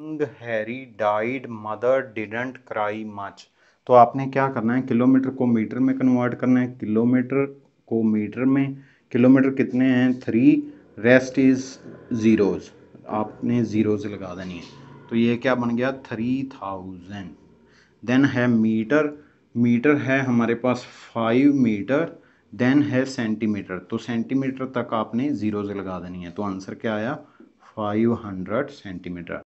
king Harry died mother didn't cry much तो आपने क्या करना है किलोमीटर को मीटर में कन्वर्ट करना है किलोमीटर को मीटर में किलोमीटर कितने हैं थ्री रेस्ट इज़ ज़ीरोज़ आपने जीरोज़ लगा देनी है तो ये क्या बन गया थ्री थाउजेंड देन है मीटर मीटर है हमारे पास फाइव मीटर देन है सेंटीमीटर तो सेंटीमीटर तक आपने ज़ीरोज लगा देनी है तो आंसर क्या आया फाइव हंड्रेड सेंटीमीटर